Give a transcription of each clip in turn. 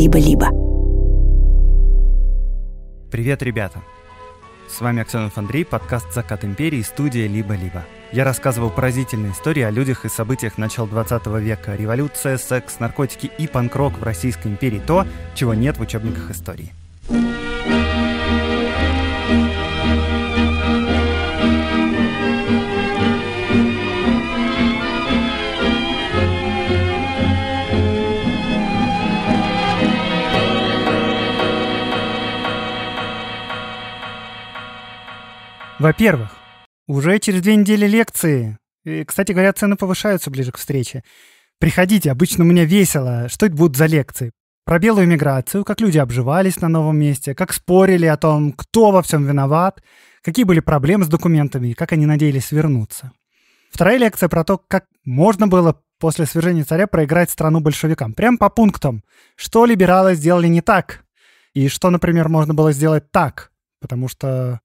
либо-либо. Привет, ребята! С вами Аксенов Андрей, подкаст «Закат империи», студия «Либо-либо». Я рассказывал поразительные истории о людях и событиях начала 20 века. Революция, секс, наркотики и панк-рок в Российской империи – то, чего нет в учебниках истории. Во-первых, уже через две недели лекции. И, кстати говоря, цены повышаются ближе к встрече. Приходите, обычно у меня весело. Что это будут за лекции? Про белую миграцию, как люди обживались на новом месте, как спорили о том, кто во всем виноват, какие были проблемы с документами и как они надеялись вернуться. Вторая лекция про то, как можно было после свержения царя проиграть страну большевикам. Прям по пунктам. Что либералы сделали не так? И что, например, можно было сделать так? Потому что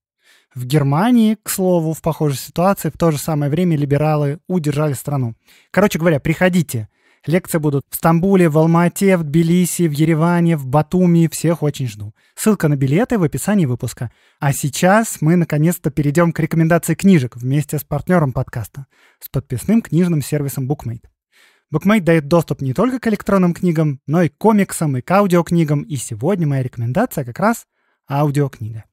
в Германии, к слову, в похожей ситуации в то же самое время либералы удержали страну. Короче говоря, приходите. Лекции будут в Стамбуле, в Алмате, в Тбилиси, в Ереване, в Батуми. Всех очень жду. Ссылка на билеты в описании выпуска. А сейчас мы наконец-то перейдем к рекомендации книжек вместе с партнером подкаста, с подписным книжным сервисом BookMate. BookMate дает доступ не только к электронным книгам, но и к комиксам, и к аудиокнигам. И сегодня моя рекомендация как раз аудиокнига.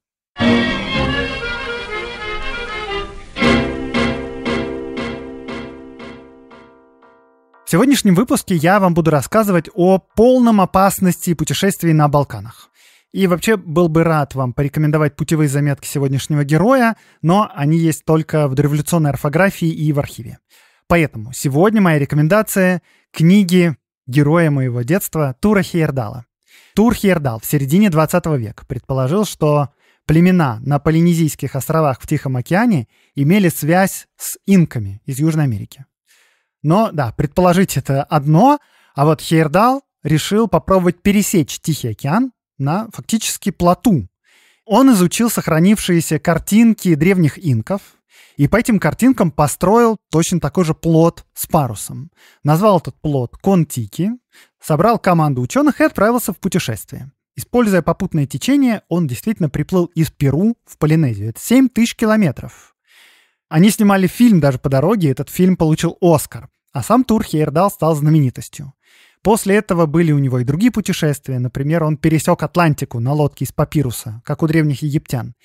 сегодняшнем выпуске я вам буду рассказывать о полном опасности путешествий на Балканах. И вообще был бы рад вам порекомендовать путевые заметки сегодняшнего героя, но они есть только в дореволюционной орфографии и в архиве. Поэтому сегодня моя рекомендация — книги героя моего детства Тура Хейердала. Тур Хейердал в середине 20 века предположил, что племена на Полинезийских островах в Тихом океане имели связь с инками из Южной Америки. Но, да, предположить это одно, а вот Хейердал решил попробовать пересечь Тихий океан на фактически плоту. Он изучил сохранившиеся картинки древних инков, и по этим картинкам построил точно такой же плод с парусом. Назвал этот плод Контики, собрал команду ученых и отправился в путешествие. Используя попутное течение, он действительно приплыл из Перу в Полинезию. Это 7 тысяч километров. Они снимали фильм даже по дороге, этот фильм получил Оскар. А сам тур Хейердал стал знаменитостью. После этого были у него и другие путешествия. Например, он пересек Атлантику на лодке из папируса, как у древних египтян.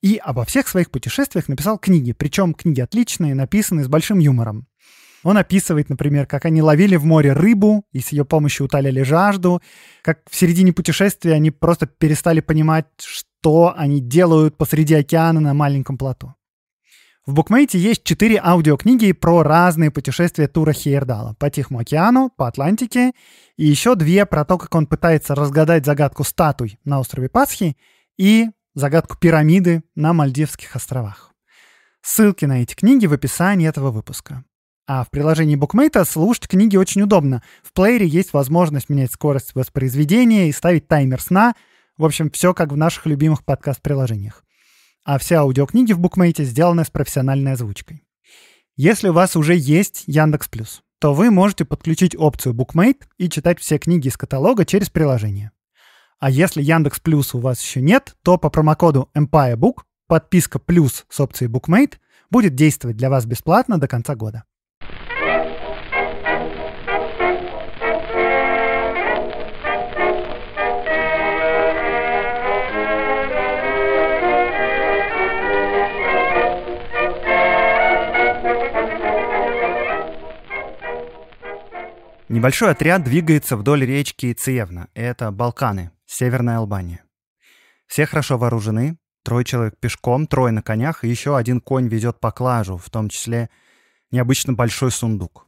И обо всех своих путешествиях написал книги. Причем книги отличные, написанные с большим юмором. Он описывает, например, как они ловили в море рыбу и с ее помощью утолили жажду, как в середине путешествия они просто перестали понимать, что они делают посреди океана на маленьком плоту. В букмейте есть четыре аудиокниги про разные путешествия Тура Хейердала. По Тихому океану, по Атлантике, и еще две про то, как он пытается разгадать загадку статуй на острове Пасхи и загадку пирамиды на Мальдивских островах. Ссылки на эти книги в описании этого выпуска. А в приложении букмейта слушать книги очень удобно. В плеере есть возможность менять скорость воспроизведения и ставить таймер сна. В общем, все как в наших любимых подкаст-приложениях а все аудиокниги в букмейте сделаны с профессиональной озвучкой. Если у вас уже есть Яндекс Плюс, то вы можете подключить опцию Букмейт и читать все книги из каталога через приложение. А если Яндекс Плюс у вас еще нет, то по промокоду EmpireBook подписка «Плюс» с опцией Букмейт будет действовать для вас бесплатно до конца года. Небольшой отряд двигается вдоль речки Циевна. Это Балканы, Северная Албания. Все хорошо вооружены, трое человек пешком, трое на конях, и еще один конь везет по поклажу, в том числе необычно большой сундук.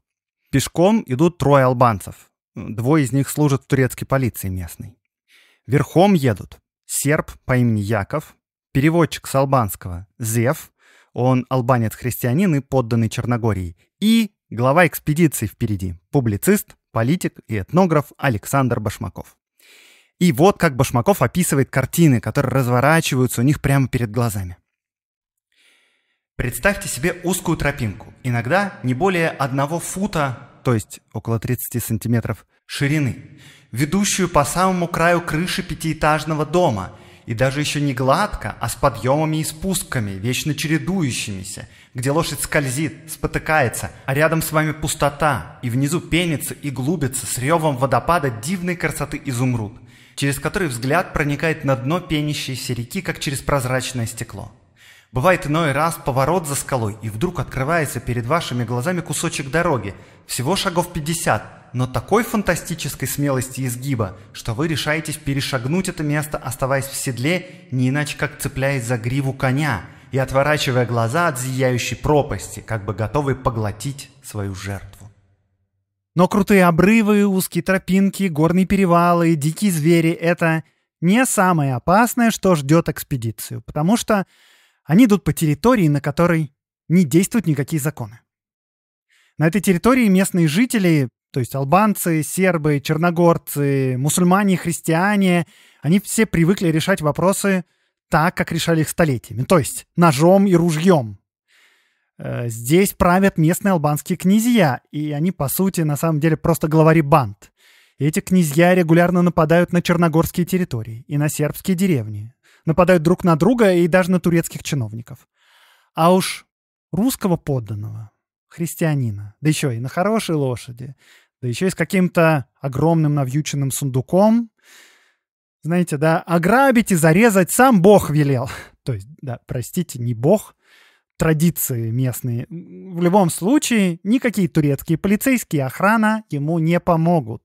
Пешком идут трое албанцев. Двое из них служат в турецкой полиции местной. Верхом едут серб по имени Яков, переводчик с албанского Зев, он албанец-христианин и подданный Черногории, и глава экспедиции впереди, публицист, политик и этнограф Александр Башмаков. И вот как Башмаков описывает картины, которые разворачиваются у них прямо перед глазами. Представьте себе узкую тропинку, иногда не более одного фута, то есть около 30 сантиметров, ширины, ведущую по самому краю крыши пятиэтажного дома, и даже еще не гладко, а с подъемами и спусками, вечно чередующимися, где лошадь скользит, спотыкается, а рядом с вами пустота, и внизу пенится и глубится с ревом водопада дивной красоты изумруд, через который взгляд проникает на дно пенящейся реки, как через прозрачное стекло. Бывает иной раз поворот за скалой, и вдруг открывается перед вашими глазами кусочек дороги, всего шагов 50, но такой фантастической смелости изгиба, что вы решаетесь перешагнуть это место, оставаясь в седле, не иначе как цепляясь за гриву коня – и отворачивая глаза от зияющей пропасти, как бы готовый поглотить свою жертву. Но крутые обрывы, узкие тропинки, горные перевалы, и дикие звери — это не самое опасное, что ждет экспедицию, потому что они идут по территории, на которой не действуют никакие законы. На этой территории местные жители, то есть албанцы, сербы, черногорцы, мусульмане, христиане, они все привыкли решать вопросы – так, как решали их столетиями, то есть ножом и ружьем. Э, здесь правят местные албанские князья, и они, по сути, на самом деле просто главари банд. эти князья регулярно нападают на черногорские территории и на сербские деревни, нападают друг на друга и даже на турецких чиновников. А уж русского подданного, христианина, да еще и на хорошей лошади, да еще и с каким-то огромным навьюченным сундуком, знаете, да, ограбить и зарезать сам Бог велел. То есть, да, простите, не Бог, традиции местные. В любом случае, никакие турецкие полицейские охрана ему не помогут.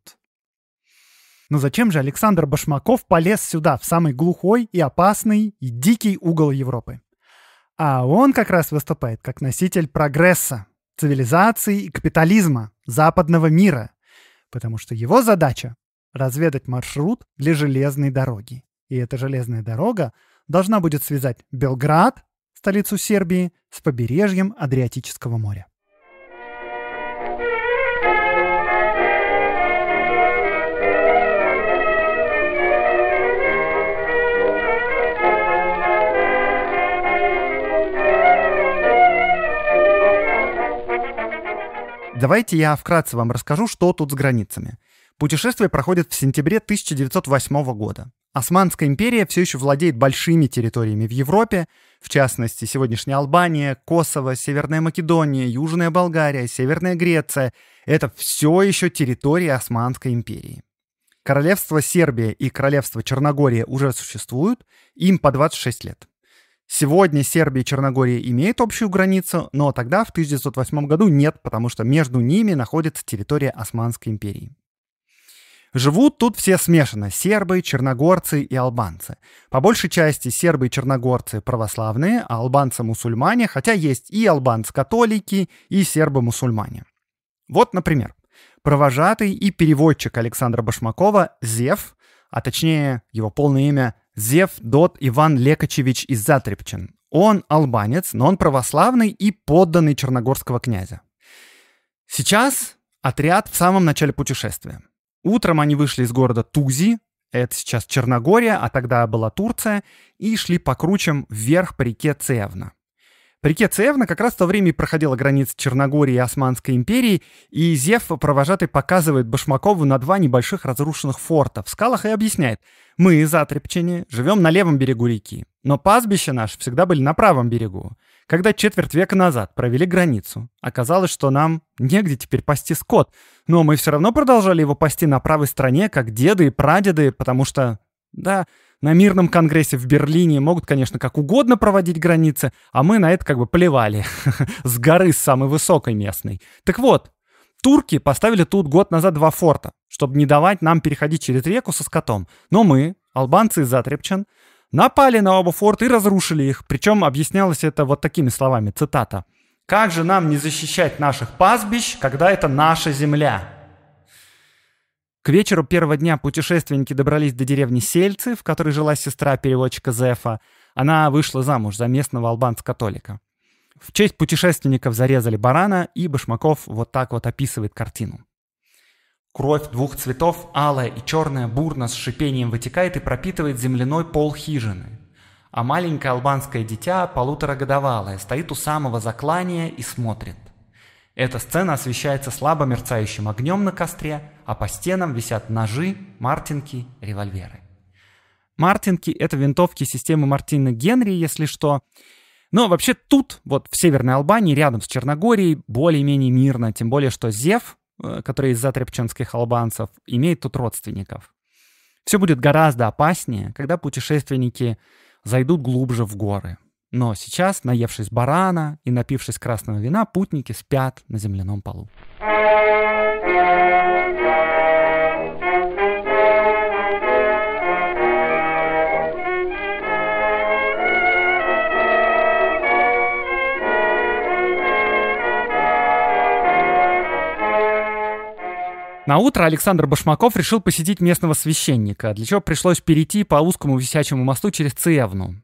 Но зачем же Александр Башмаков полез сюда, в самый глухой и опасный и дикий угол Европы? А он как раз выступает как носитель прогресса, цивилизации и капитализма западного мира, потому что его задача разведать маршрут для железной дороги. И эта железная дорога должна будет связать Белград, столицу Сербии, с побережьем Адриатического моря. Давайте я вкратце вам расскажу, что тут с границами. Путешествие проходит в сентябре 1908 года. Османская империя все еще владеет большими территориями в Европе, в частности, сегодняшняя Албания, Косово, Северная Македония, Южная Болгария, Северная Греция. Это все еще территории Османской империи. Королевство Сербия и Королевство Черногория уже существуют, им по 26 лет. Сегодня Сербия и Черногория имеют общую границу, но тогда в 1908 году нет, потому что между ними находится территория Османской империи. Живут тут все смешанно: сербы, черногорцы и албанцы. По большей части сербы и черногорцы православные, а албанцы – мусульмане, хотя есть и албанцы-католики, и сербы-мусульмане. Вот, например, провожатый и переводчик Александра Башмакова Зев, а точнее его полное имя Зев Дот Иван Лекачевич из Затребчин. Он албанец, но он православный и подданный черногорского князя. Сейчас отряд в самом начале путешествия – Утром они вышли из города Тузи, это сейчас Черногория, а тогда была Турция, и шли по кручам вверх по реке Цевна. По реке Цевна как раз в то время и проходила граница Черногории и Османской империи, и Зев провожатый показывает Башмакову на два небольших разрушенных форта в скалах и объясняет, мы из Атрепчини живем на левом берегу реки, но пастбища наши всегда были на правом берегу. Когда четверть века назад провели границу, оказалось, что нам негде теперь пасти скот, но мы все равно продолжали его пасти на правой стороне, как деды и прадеды, потому что, да, на мирном конгрессе в Берлине могут, конечно, как угодно проводить границы, а мы на это как бы плевали с горы с самой высокой местной. Так вот, турки поставили тут год назад два форта, чтобы не давать нам переходить через реку со скотом. Но мы, албанцы из Затребчан, напали на оба форта и разрушили их. Причем объяснялось это вот такими словами, цитата. «Как же нам не защищать наших пастбищ, когда это наша земля?» К вечеру первого дня путешественники добрались до деревни Сельцы, в которой жила сестра переводчика Зефа. Она вышла замуж за местного албанца-католика. В честь путешественников зарезали барана, и Башмаков вот так вот описывает картину. Кровь двух цветов, алая и черная, бурно с шипением вытекает и пропитывает земляной пол хижины. А маленькое албанское дитя, полуторагодовалое, стоит у самого заклания и смотрит. Эта сцена освещается слабо мерцающим огнем на костре, а по стенам висят ножи, мартинки, револьверы. Мартинки — это винтовки системы Мартина Генри, если что. Но вообще тут, вот в Северной Албании, рядом с Черногорией, более-менее мирно, тем более что Зев, э, который из затрепченских албанцев, имеет тут родственников. Все будет гораздо опаснее, когда путешественники зайдут глубже в горы. Но сейчас, наевшись барана и напившись красного вина, путники спят на земляном полу. На утро Александр Башмаков решил посетить местного священника, для чего пришлось перейти по узкому висячему мосту через Циевну.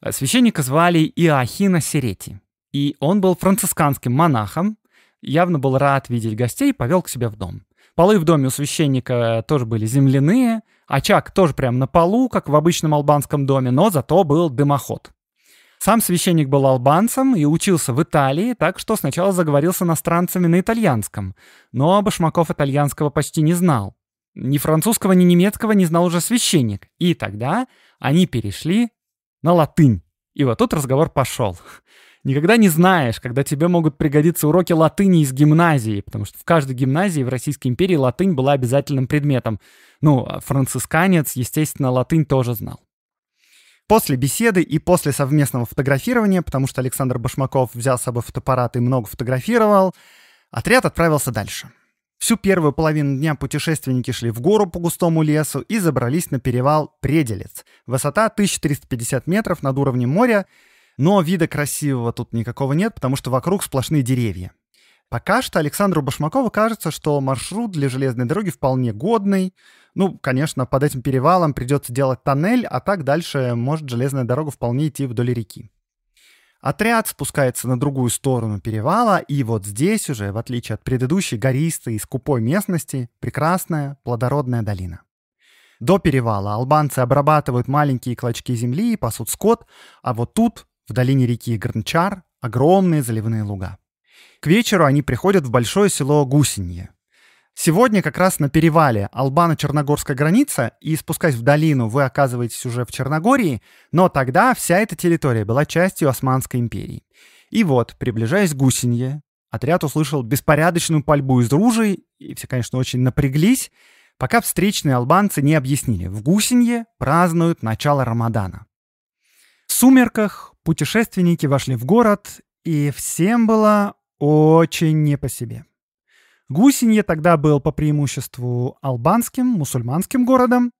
Э, священника звали Иохина Серети, и он был францисканским монахом, явно был рад видеть гостей и повел к себе в дом. Полы в доме у священника тоже были земляные, очаг тоже прям на полу, как в обычном албанском доме, но зато был дымоход. Сам священник был албанцем и учился в Италии, так что сначала заговорил с иностранцами на итальянском, но башмаков итальянского почти не знал. Ни французского, ни немецкого не знал уже священник, и тогда они перешли на латынь. И вот тут разговор пошел. Никогда не знаешь, когда тебе могут пригодиться уроки латыни из гимназии, потому что в каждой гимназии в Российской империи латынь была обязательным предметом. Ну, а францисканец, естественно, латынь тоже знал. После беседы и после совместного фотографирования, потому что Александр Башмаков взял с собой фотоаппарат и много фотографировал, отряд отправился дальше. Всю первую половину дня путешественники шли в гору по густому лесу и забрались на перевал Пределец. Высота 1350 метров над уровнем моря, но вида красивого тут никакого нет, потому что вокруг сплошные деревья. Пока что Александру Башмакову кажется, что маршрут для железной дороги вполне годный. Ну, конечно, под этим перевалом придется делать тоннель, а так дальше может железная дорога вполне идти вдоль реки. Отряд спускается на другую сторону перевала, и вот здесь уже, в отличие от предыдущей гористой и скупой местности, прекрасная плодородная долина. До перевала албанцы обрабатывают маленькие клочки земли и пасут скот, а вот тут, в долине реки Гранчар огромные заливные луга. К вечеру они приходят в большое село Гусенье, Сегодня как раз на перевале Албано-Черногорская граница, и спускаясь в долину, вы оказываетесь уже в Черногории, но тогда вся эта территория была частью Османской империи. И вот, приближаясь к Гусенье, отряд услышал беспорядочную пальбу из ружей, и все, конечно, очень напряглись, пока встречные албанцы не объяснили, в Гусенье празднуют начало Рамадана. В сумерках путешественники вошли в город, и всем было очень не по себе. Гусинье тогда был по преимуществу албанским, мусульманским городом,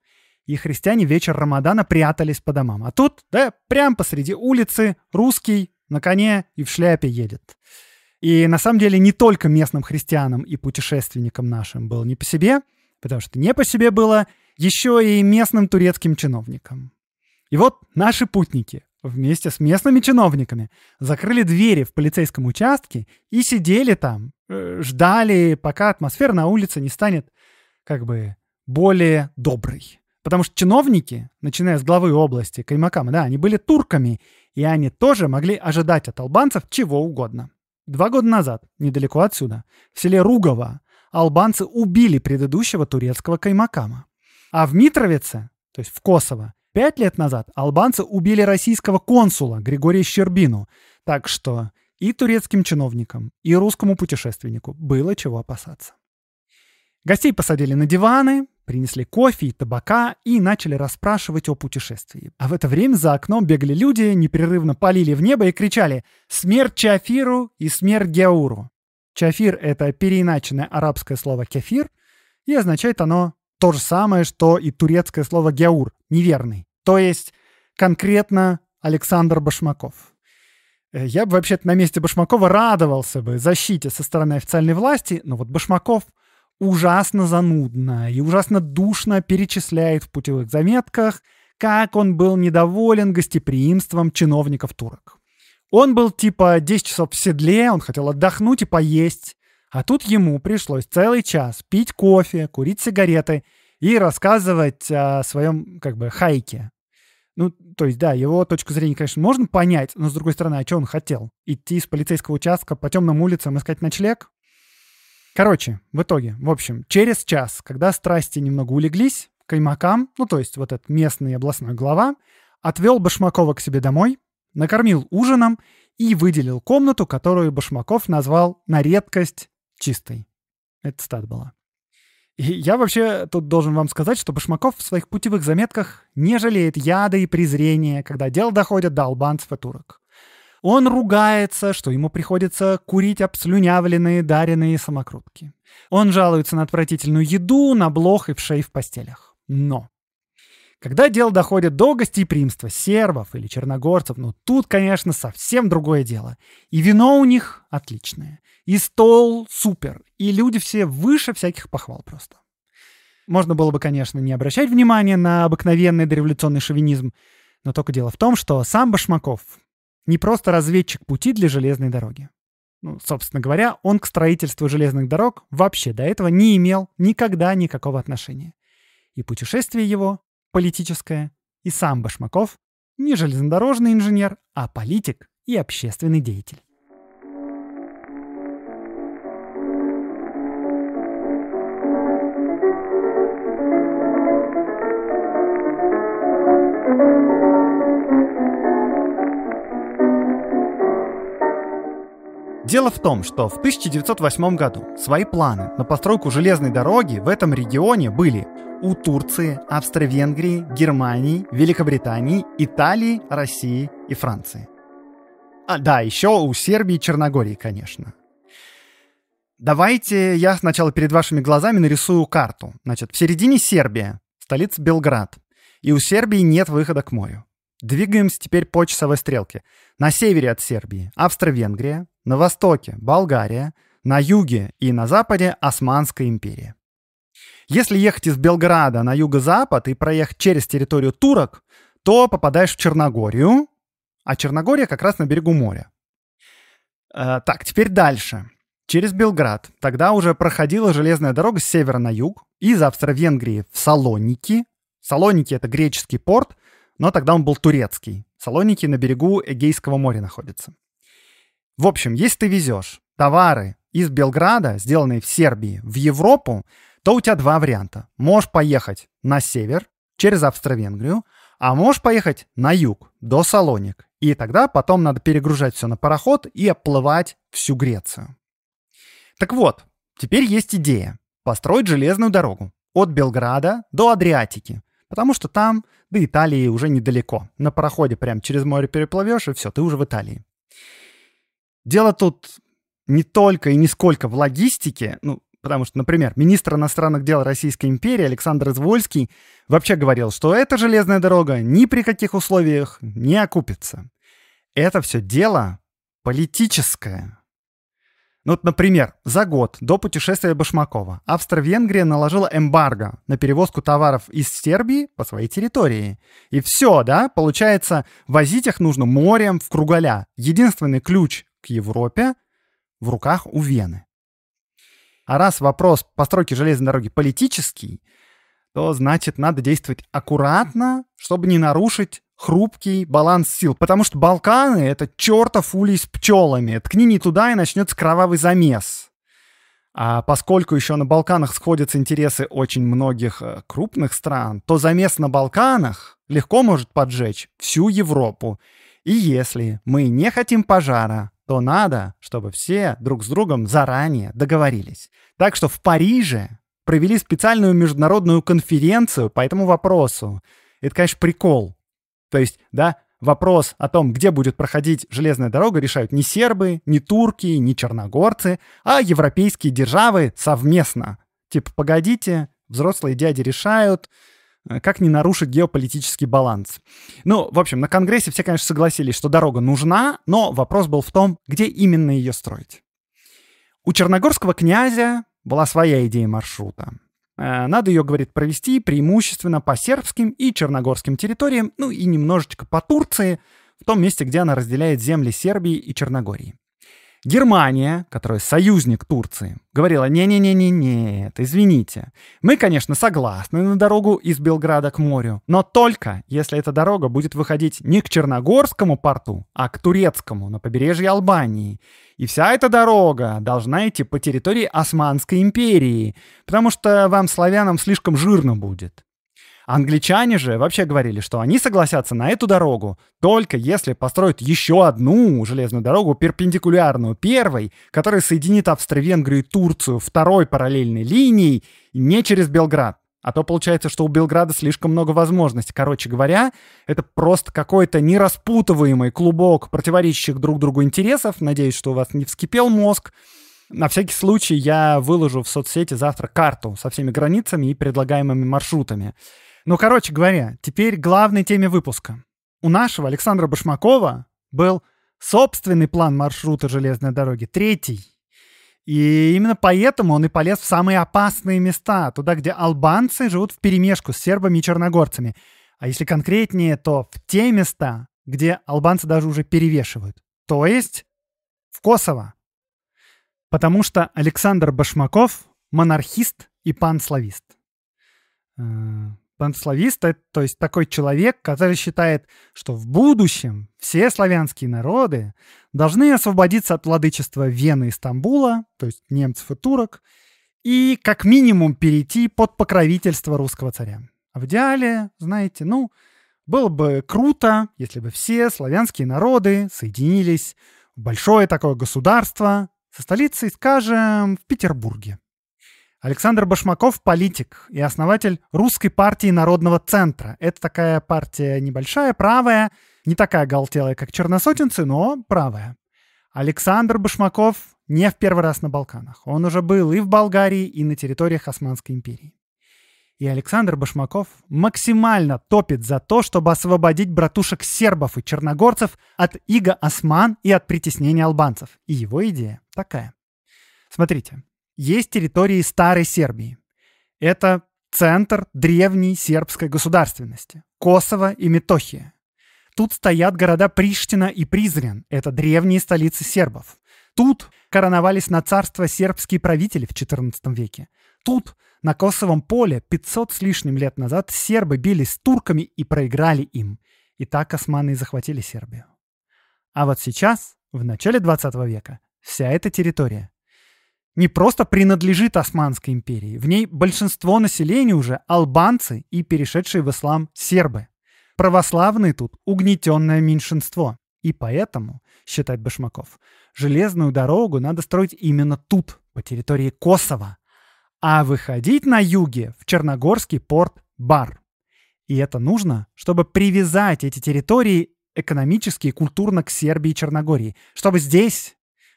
и христиане вечер Рамадана прятались по домам. А тут, да, прям посреди улицы русский на коне и в шляпе едет. И на самом деле не только местным христианам и путешественникам нашим было не по себе, потому что не по себе было еще и местным турецким чиновникам. И вот наши путники вместе с местными чиновниками закрыли двери в полицейском участке и сидели там, э, ждали, пока атмосфера на улице не станет как бы более доброй. Потому что чиновники, начиная с главы области Каймакама, да, они были турками, и они тоже могли ожидать от албанцев чего угодно. Два года назад, недалеко отсюда, в селе Ругова албанцы убили предыдущего турецкого Каймакама. А в Митровице, то есть в Косово, Пять лет назад албанцы убили российского консула Григория Щербину. Так что и турецким чиновникам, и русскому путешественнику было чего опасаться. Гостей посадили на диваны, принесли кофе и табака и начали расспрашивать о путешествии. А в это время за окном бегали люди, непрерывно палили в небо и кричали «Смерть Чафиру и смерть Геуру!». Чафир — это переиначенное арабское слово «кефир», и означает оно то же самое, что и турецкое слово «геур» — «неверный». То есть конкретно Александр Башмаков. Э, я бы вообще-то на месте Башмакова радовался бы защите со стороны официальной власти, но вот Башмаков ужасно занудно и ужасно душно перечисляет в путевых заметках, как он был недоволен гостеприимством чиновников турок. Он был типа 10 часов в седле, он хотел отдохнуть и поесть, а тут ему пришлось целый час пить кофе, курить сигареты и рассказывать о своем как бы хайке то есть, да, его точку зрения, конечно, можно понять, но, с другой стороны, а что он хотел? Идти с полицейского участка по темным улицам искать ночлег? Короче, в итоге, в общем, через час, когда страсти немного улеглись, Каймакам, ну, то есть вот этот местный областной глава, отвел Башмакова к себе домой, накормил ужином и выделил комнату, которую Башмаков назвал на редкость чистой. Это стат была я вообще тут должен вам сказать, что Башмаков в своих путевых заметках не жалеет яда и презрения, когда дело доходит до албанцев и турок. Он ругается, что ему приходится курить обслюнявленные даренные самокрутки. Он жалуется на отвратительную еду, на блох и вшей в постелях. Но когда дело доходит до гостеприимства сербов или черногорцев, ну тут, конечно, совсем другое дело. И вино у них отличное, и стол супер, и люди все выше всяких похвал просто. Можно было бы, конечно, не обращать внимания на обыкновенный дореволюционный шовинизм, но только дело в том, что сам Башмаков не просто разведчик пути для железной дороги. Ну, собственно говоря, он к строительству железных дорог вообще до этого не имел никогда никакого отношения. И путешествие его политическое, и сам Башмаков не железнодорожный инженер, а политик и общественный деятель. Дело в том, что в 1908 году свои планы на постройку железной дороги в этом регионе были у Турции, Австро-Венгрии, Германии, Великобритании, Италии, России и Франции. А, да, еще у Сербии и Черногории, конечно. Давайте я сначала перед вашими глазами нарисую карту. Значит, в середине Сербия, столица Белград. И у Сербии нет выхода к морю. Двигаемся теперь по часовой стрелке. На севере от Сербии Австро-Венгрия, на востоке Болгария, на юге и на западе Османская империя. Если ехать из Белграда на юго-запад и проехать через территорию турок, то попадаешь в Черногорию, а Черногория как раз на берегу моря. Э, так, теперь дальше. Через Белград. Тогда уже проходила железная дорога с севера на юг, из Австро-Венгрии в Салоники. Салоники — это греческий порт, но тогда он был турецкий. Салоники на берегу Эгейского моря находятся. В общем, если ты везешь товары из Белграда, сделанные в Сербии, в Европу, то у тебя два варианта. Можешь поехать на север через Австро-Венгрию, а можешь поехать на юг, до Салоник. И тогда потом надо перегружать все на пароход и оплывать всю Грецию. Так вот, теперь есть идея построить железную дорогу от Белграда до Адриатики, потому что там до Италии уже недалеко. На пароходе прям через море переплывешь, и все, ты уже в Италии. Дело тут не только и не сколько в логистике, ну, Потому что, например, министр иностранных дел Российской империи Александр Извольский вообще говорил, что эта железная дорога ни при каких условиях не окупится. Это все дело политическое. Ну вот, например, за год до путешествия Башмакова Австро-Венгрия наложила эмбарго на перевозку товаров из Сербии по своей территории. И все, да, получается, возить их нужно морем в Круголя. Единственный ключ к Европе в руках у Вены. А раз вопрос постройки железной дороги политический, то значит надо действовать аккуратно, чтобы не нарушить хрупкий баланс сил. Потому что Балканы — это чертов улей с пчелами. Ткни не туда, и начнется кровавый замес. А поскольку еще на Балканах сходятся интересы очень многих э, крупных стран, то замес на Балканах легко может поджечь всю Европу. И если мы не хотим пожара, то надо, чтобы все друг с другом заранее договорились. Так что в Париже провели специальную международную конференцию по этому вопросу. Это, конечно, прикол. То есть, да, вопрос о том, где будет проходить железная дорога, решают не сербы, не турки, не черногорцы, а европейские державы совместно. Типа, погодите, взрослые дяди решают, Э, как не нарушить геополитический баланс. Ну, в общем, на Конгрессе все, конечно, согласились, что дорога нужна, но вопрос был в том, где именно ее строить. У черногорского князя была своя идея маршрута. Э, надо ее, говорит, провести преимущественно по сербским и черногорским территориям, ну и немножечко по Турции, в том месте, где она разделяет земли Сербии и Черногории. Германия, которая союзник Турции, говорила, не-не-не-не-не, извините. Мы, конечно, согласны на дорогу из Белграда к морю, но только если эта дорога будет выходить не к Черногорскому порту, а к Турецкому на побережье Албании. И вся эта дорога должна идти по территории Османской империи, потому что вам, славянам, слишком жирно будет. Англичане же вообще говорили, что они согласятся на эту дорогу только если построят еще одну железную дорогу, перпендикулярную первой, которая соединит Австро-Венгрию и Турцию второй параллельной линией не через Белград. А то получается, что у Белграда слишком много возможностей. Короче говоря, это просто какой-то нераспутываемый клубок противоречащих друг другу интересов. Надеюсь, что у вас не вскипел мозг. На всякий случай я выложу в соцсети завтра карту со всеми границами и предлагаемыми маршрутами. Ну, короче говоря, теперь главной теме выпуска. У нашего Александра Башмакова был собственный план маршрута железной дороги, третий. И именно поэтому он и полез в самые опасные места, туда, где албанцы живут в перемешку с сербами и черногорцами. А если конкретнее, то в те места, где албанцы даже уже перевешивают. То есть в Косово. Потому что Александр Башмаков — монархист и панславист. Э, панславист, э, то есть такой человек, который считает, что в будущем все славянские народы должны освободиться от владычества Вены и Стамбула, то есть немцев и турок, и как минимум перейти под покровительство русского царя. А в идеале, знаете, ну, было бы круто, если бы все славянские народы соединились в большое такое государство со столицей, скажем, в Петербурге. Александр Башмаков – политик и основатель Русской партии Народного центра. Это такая партия небольшая, правая, не такая галтелая, как черносотенцы, но правая. Александр Башмаков не в первый раз на Балканах. Он уже был и в Болгарии, и на территориях Османской империи. И Александр Башмаков максимально топит за то, чтобы освободить братушек сербов и черногорцев от иго осман и от притеснения албанцев. И его идея такая. Смотрите, есть территории Старой Сербии. Это центр древней сербской государственности – Косово и Метохия. Тут стоят города Приштина и Призрен – это древние столицы сербов. Тут короновались на царство сербские правители в XIV веке. Тут, на Косовом поле, 500 с лишним лет назад сербы бились с турками и проиграли им. И так османы и захватили Сербию. А вот сейчас, в начале 20 века, вся эта территория не просто принадлежит Османской империи. В ней большинство населения уже албанцы и перешедшие в ислам сербы. Православные тут угнетенное меньшинство. И поэтому, считает Башмаков, железную дорогу надо строить именно тут, по территории Косово, а выходить на юге в Черногорский порт Бар. И это нужно, чтобы привязать эти территории экономически и культурно к Сербии и Черногории, чтобы здесь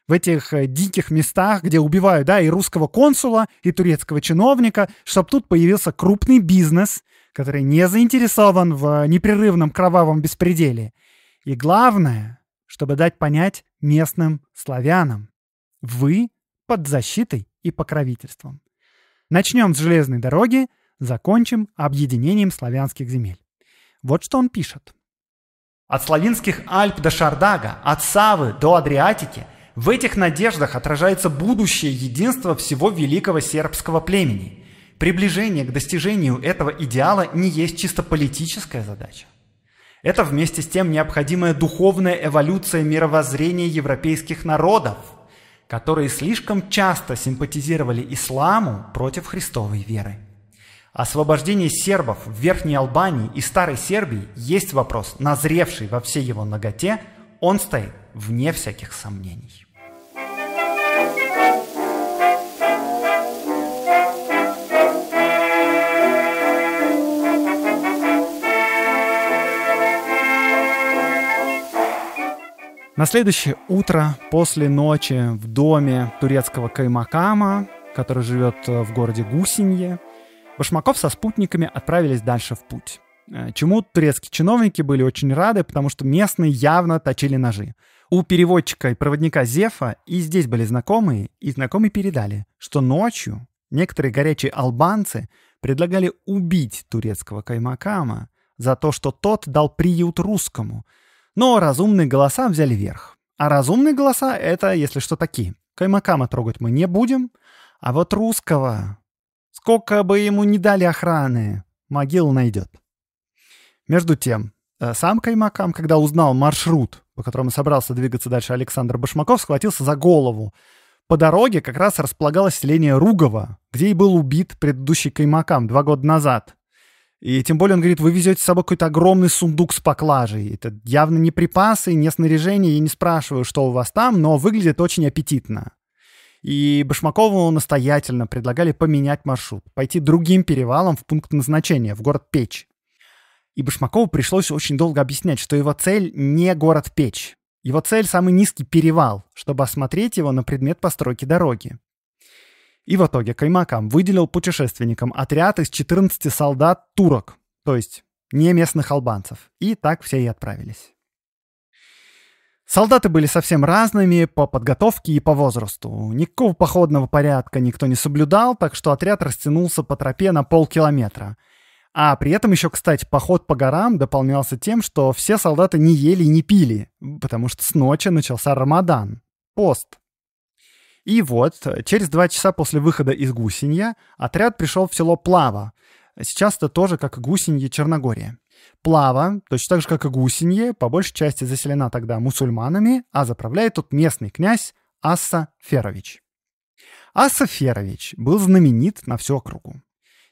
в этих э, диких местах, где убивают, да, и русского консула, и турецкого чиновника, чтобы тут появился крупный бизнес, который не заинтересован в э, непрерывном кровавом беспределе. И главное, чтобы дать понять местным славянам, вы под защитой и покровительством. Начнем с железной дороги, закончим объединением славянских земель. Вот что он пишет. От славянских Альп до Шардага, от Савы до Адриатики в этих надеждах отражается будущее единство всего великого сербского племени. Приближение к достижению этого идеала не есть чисто политическая задача. Это вместе с тем необходимая духовная эволюция мировоззрения европейских народов, которые слишком часто симпатизировали исламу против христовой веры. Освобождение сербов в Верхней Албании и Старой Сербии есть вопрос, назревший во всей его ноготе, он стоит вне всяких сомнений. На следующее утро после ночи в доме турецкого Каймакама, который живет э, в городе Гусинье, Башмаков со спутниками отправились дальше в путь. Э, чему турецкие чиновники были очень рады, потому что местные явно точили ножи у переводчика и проводника Зефа и здесь были знакомые, и знакомые передали, что ночью некоторые горячие албанцы предлагали убить турецкого каймакама за то, что тот дал приют русскому. Но разумные голоса взяли верх. А разумные голоса — это, если что, такие. Каймакама трогать мы не будем, а вот русского, сколько бы ему ни дали охраны, могилу найдет. Между тем, Э, сам Каймакам, когда узнал маршрут, по которому собрался двигаться дальше Александр Башмаков, схватился за голову. По дороге как раз располагалось селение Ругово, где и был убит предыдущий Каймакам два года назад. И тем более он говорит, вы везете с собой какой-то огромный сундук с поклажей. Это явно не припасы, не снаряжение, я не спрашиваю, что у вас там, но выглядит очень аппетитно. И Башмакову настоятельно предлагали поменять маршрут, пойти другим перевалом в пункт назначения, в город Печь. И Башмакову пришлось очень долго объяснять, что его цель не город Печь. Его цель — самый низкий перевал, чтобы осмотреть его на предмет постройки дороги. И в итоге Каймакам выделил путешественникам отряд из 14 солдат турок, то есть не местных албанцев. И так все и отправились. Солдаты были совсем разными по подготовке и по возрасту. Никакого походного порядка никто не соблюдал, так что отряд растянулся по тропе на полкилометра — а при этом еще, кстати, поход по горам дополнялся тем, что все солдаты не ели и не пили, потому что с ночи начался Рамадан, пост. И вот, через два часа после выхода из Гусенья отряд пришел в село Плава. Сейчас это тоже как Гусенье Черногория. Плава, точно так же, как и Гусенье, по большей части заселена тогда мусульманами, а заправляет тут местный князь Асса Ферович. Асса Ферович был знаменит на всю округу.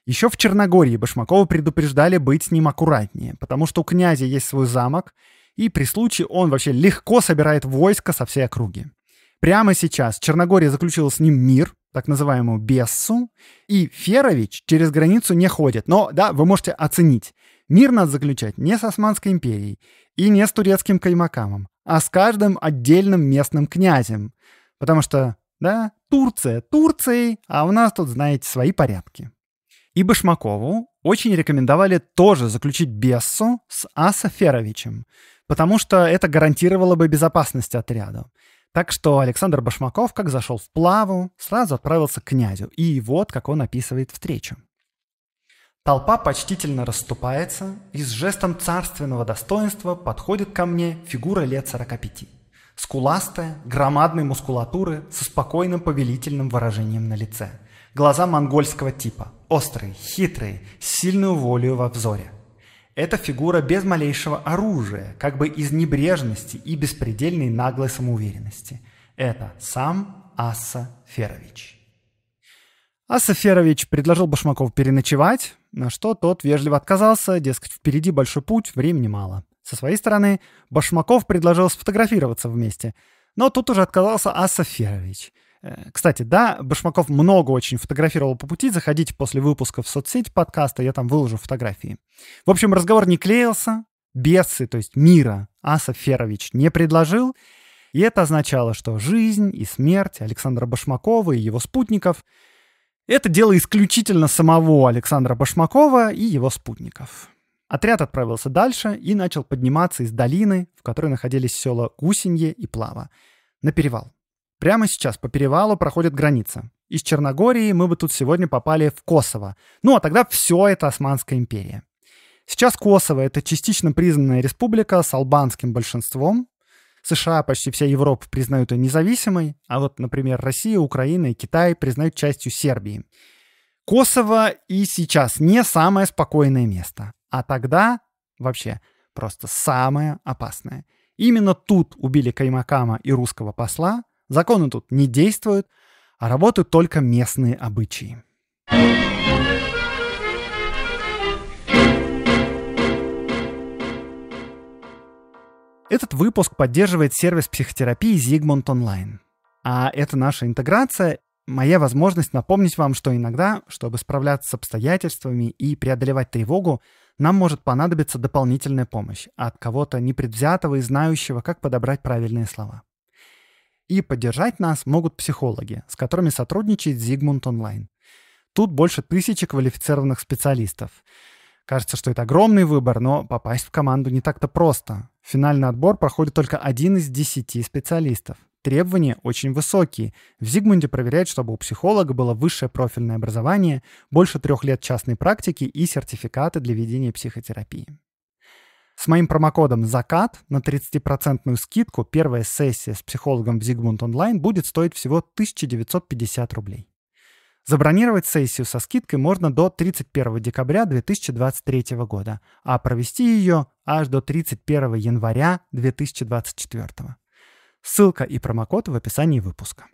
Еще в Черногории Башмакова предупреждали быть с ним аккуратнее, потому что у князя есть свой замок, и при случае он вообще легко собирает войско со всей округи. Прямо сейчас Черногория заключила с ним мир, так называемую Бессу, и Ферович через границу не ходит. Но, да, вы можете оценить. Мир надо заключать не с Османской империей и не с турецким каймакамом, а с каждым отдельным местным князем. Потому что, да, Турция Турцией, а у нас тут, знаете, свои порядки. И Башмакову очень рекомендовали тоже заключить Бессу с Асаферовичем, потому что это гарантировало бы безопасность отряду. Так что Александр Башмаков, как зашел в плаву, сразу отправился к князю. И вот как он описывает встречу. Толпа почтительно расступается, и с жестом царственного достоинства подходит ко мне фигура лет 45. Скуластая, громадной мускулатуры, со спокойным повелительным выражением на лице. Глаза монгольского типа – острый, хитрый, с сильную волю во взоре. Это фигура без малейшего оружия, как бы из небрежности и беспредельной наглой самоуверенности. Это сам Асса Ферович. Асса Ферович предложил Башмакову переночевать, на что тот вежливо отказался, дескать, впереди большой путь, времени мало. Со своей стороны, Башмаков предложил сфотографироваться вместе, но тут уже отказался Асса Ферович – Э, кстати, да, Башмаков много очень фотографировал по пути. Заходите после выпуска в соцсети подкаста, я там выложу фотографии. В общем, разговор не клеился. Бесы, то есть мира, Аса Ферович не предложил. И это означало, что жизнь и смерть Александра Башмакова и его спутников — это дело исключительно самого Александра Башмакова и его спутников. Отряд отправился дальше и начал подниматься из долины, в которой находились села Гусенье и Плава, на перевал. Прямо сейчас по перевалу проходит граница. Из Черногории мы бы тут сегодня попали в Косово. Ну а тогда все это Османская империя. Сейчас Косово — это частично признанная республика с албанским большинством. США, почти вся Европа признают ее независимой, а вот, например, Россия, Украина и Китай признают частью Сербии. Косово и сейчас не самое спокойное место, а тогда вообще просто самое опасное. Именно тут убили Каймакама и русского посла, Законы тут не действуют, а работают только местные обычаи. Этот выпуск поддерживает сервис психотерапии Зигмунд Онлайн. А это наша интеграция, моя возможность напомнить вам, что иногда, чтобы справляться с обстоятельствами и преодолевать тревогу, нам может понадобиться дополнительная помощь от кого-то непредвзятого и знающего, как подобрать правильные слова. И поддержать нас могут психологи, с которыми сотрудничает Зигмунд Онлайн. Тут больше тысячи квалифицированных специалистов. Кажется, что это огромный выбор, но попасть в команду не так-то просто. Финальный отбор проходит только один из десяти специалистов. Требования очень высокие. В Зигмунде проверяют, чтобы у психолога было высшее профильное образование, больше трех лет частной практики и сертификаты для ведения психотерапии. С моим промокодом «Закат» на 30% скидку первая сессия с психологом в Зигмунд Онлайн будет стоить всего 1950 рублей. Забронировать сессию со скидкой можно до 31 декабря 2023 года, а провести ее аж до 31 января 2024. Ссылка и промокод в описании выпуска.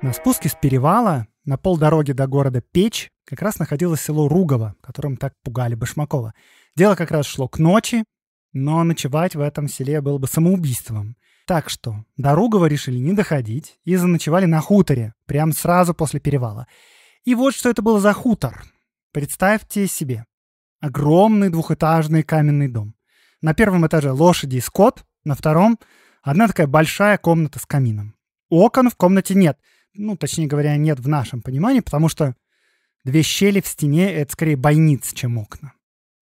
На спуске с перевала на полдороге до города Печь как раз находилось село Ругово, которым так пугали Башмакова. Дело как раз шло к ночи, но ночевать в этом селе было бы самоубийством. Так что до Ругова решили не доходить и заночевали на хуторе, прямо сразу после перевала. И вот что это было за хутор. Представьте себе. Огромный двухэтажный каменный дом. На первом этаже лошади и скот, на втором — одна такая большая комната с камином. Окон в комнате нет — ну, точнее говоря, нет в нашем понимании, потому что две щели в стене — это скорее бойниц, чем окна.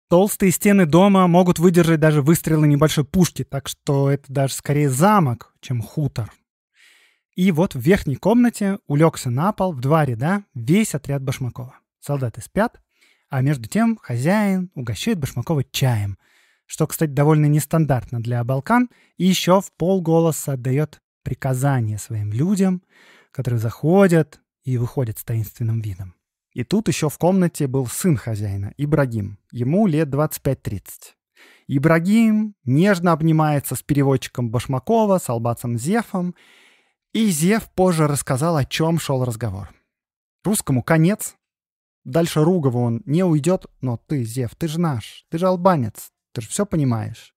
Толстые стены дома могут выдержать даже выстрелы небольшой пушки, так что это даже скорее замок, чем хутор. И вот в верхней комнате улегся на пол в два ряда весь отряд Башмакова. Солдаты спят, а между тем хозяин угощает Башмакова чаем, что, кстати, довольно нестандартно для Балкан, и еще в полголоса отдает приказания своим людям, которые заходят и выходят с таинственным видом. И тут еще в комнате был сын хозяина, Ибрагим. Ему лет 25-30. Ибрагим нежно обнимается с переводчиком Башмакова, с албацем Зефом. И Зев позже рассказал, о чем шел разговор. Русскому конец. Дальше Ругова он не уйдет, но ты, Зев, ты же наш, ты же албанец, ты же все понимаешь.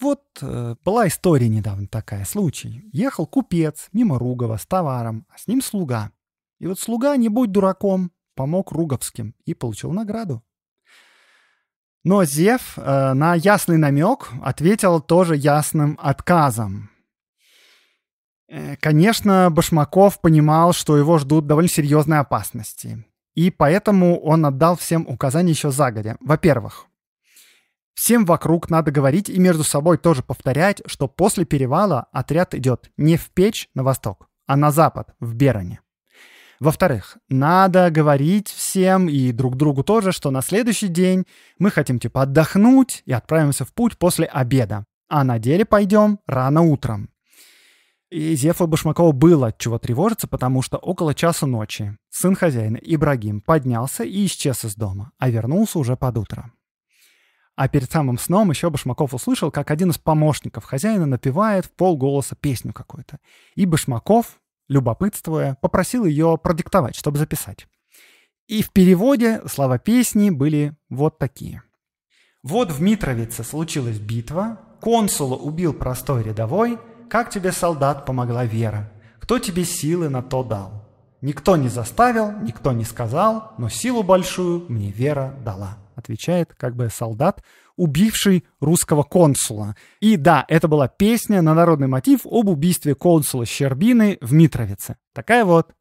Вот э, была история недавно такая, случай. Ехал купец мимо Ругова с товаром, а с ним слуга. И вот слуга, не будь дураком, помог Руговским и получил награду. Но Зев э, на ясный намек ответил тоже ясным отказом. Э, конечно, Башмаков понимал, что его ждут довольно серьезные опасности. И поэтому он отдал всем указания еще загодя. Во-первых, Всем вокруг надо говорить и между собой тоже повторять, что после перевала отряд идет не в печь на восток, а на запад, в Бероне. Во-вторых, надо говорить всем и друг другу тоже, что на следующий день мы хотим типа отдохнуть и отправимся в путь после обеда, а на деле пойдем рано утром. И Зефу Башмакову было от чего тревожиться, потому что около часа ночи сын хозяина Ибрагим поднялся и исчез из дома, а вернулся уже под утро. А перед самым сном еще Башмаков услышал, как один из помощников хозяина напевает в полголоса песню какую-то. И Башмаков, любопытствуя, попросил ее продиктовать, чтобы записать. И в переводе слова песни были вот такие. «Вот в Митровице случилась битва, консула убил простой рядовой, как тебе, солдат, помогла вера? Кто тебе силы на то дал? Никто не заставил, никто не сказал, но силу большую мне вера дала» отвечает как бы солдат, убивший русского консула. И да, это была песня на народный мотив об убийстве консула Щербины в Митровице. Такая вот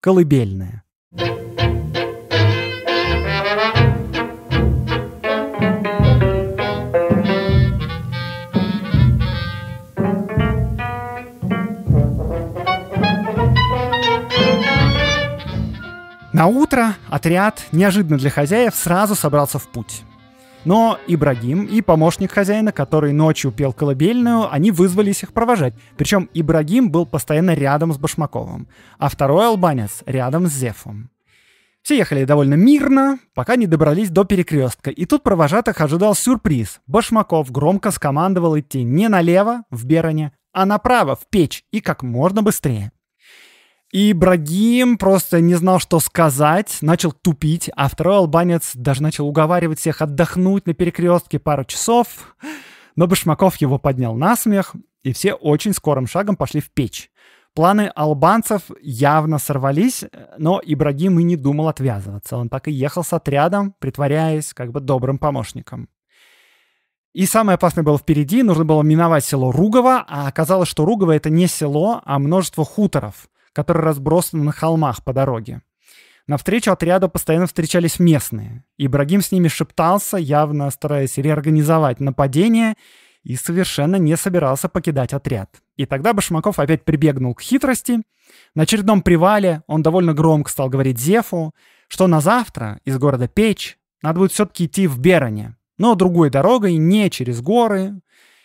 колыбельная. На утро отряд, неожиданно для хозяев, сразу собрался в путь. Но Ибрагим и помощник хозяина, который ночью пел колыбельную, они вызвались их провожать. Причем Ибрагим был постоянно рядом с Башмаковым, а второй албанец рядом с Зефом. Все ехали довольно мирно, пока не добрались до перекрестка. И тут провожатых ожидал сюрприз. Башмаков громко скомандовал идти не налево, в Бероне, а направо, в печь, и как можно быстрее. И Брагим просто не знал, что сказать, начал тупить, а второй албанец даже начал уговаривать всех отдохнуть на перекрестке пару часов. Но Башмаков его поднял на смех, и все очень скорым шагом пошли в печь. Планы албанцев явно сорвались, но Ибрагим и не думал отвязываться. Он так и ехал с отрядом, притворяясь как бы добрым помощником. И самое опасное было впереди, нужно было миновать село Ругово, а оказалось, что Ругово — это не село, а множество хуторов которые разбросаны на холмах по дороге. На встречу отряду постоянно встречались местные. Ибрагим с ними шептался, явно стараясь реорганизовать нападение, и совершенно не собирался покидать отряд. И тогда Башмаков опять прибегнул к хитрости. На очередном привале он довольно громко стал говорить Зефу, что на завтра из города Печь надо будет все-таки идти в Бероне, но другой дорогой, не через горы,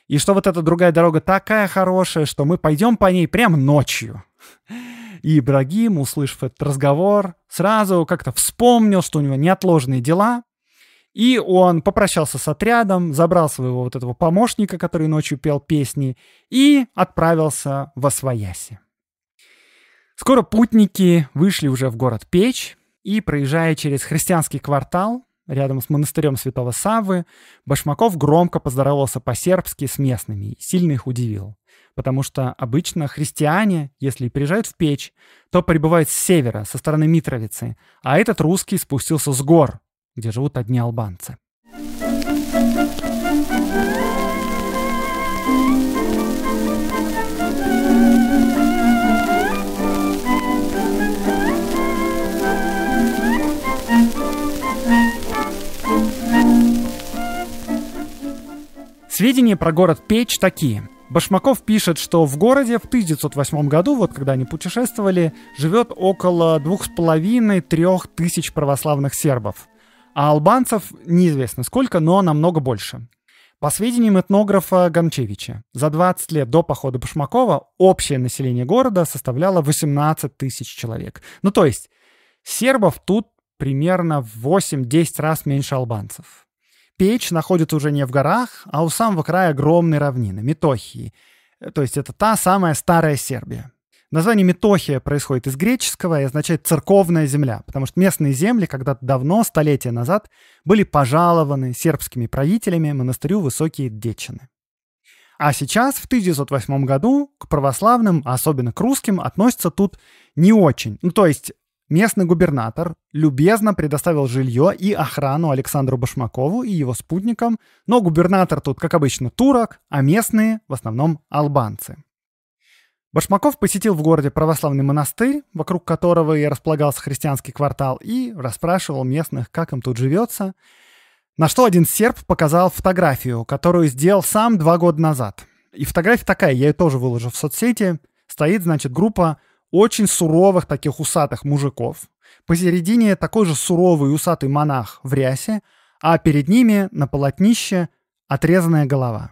и что вот эта другая дорога такая хорошая, что мы пойдем по ней прямо ночью. И Ибрагим, услышав этот разговор, сразу как-то вспомнил, что у него неотложные дела, и он попрощался с отрядом, забрал своего вот этого помощника, который ночью пел песни, и отправился во Свояси. Скоро путники вышли уже в город Печь, и, проезжая через христианский квартал, рядом с монастырем Святого Савы, Башмаков громко поздоровался по-сербски с местными и сильно их удивил потому что обычно христиане, если приезжают в печь, то прибывают с севера, со стороны Митровицы, а этот русский спустился с гор, где живут одни албанцы. Сведения про город Печь такие. Башмаков пишет, что в городе в 1908 году, вот когда они путешествовали, живет около двух с половиной-трех тысяч православных сербов. А албанцев неизвестно сколько, но намного больше. По сведениям этнографа Гончевича, за 20 лет до похода Башмакова общее население города составляло 18 тысяч человек. Ну то есть сербов тут примерно в 8-10 раз меньше албанцев. Печь находится уже не в горах, а у самого края огромной равнины, Метохии. Э, то есть это та самая старая Сербия. Название Метохия происходит из греческого и означает «церковная земля», потому что местные земли когда-то давно, столетия назад, были пожалованы сербскими правителями монастырю Высокие Дечины. А сейчас, в 1908 году, к православным, а особенно к русским, относятся тут не очень. Ну, то есть Местный губернатор любезно предоставил жилье и охрану Александру Башмакову и его спутникам, но губернатор тут, как обычно, турок, а местные в основном албанцы. Башмаков посетил в городе православный монастырь, вокруг которого и располагался христианский квартал, и расспрашивал местных, как им тут живется, на что один серб показал фотографию, которую сделал сам два года назад. И фотография такая, я ее тоже выложу в соцсети. Стоит, значит, группа очень суровых таких усатых мужиков. Посередине такой же суровый усатый монах в рясе, а перед ними на полотнище отрезанная голова.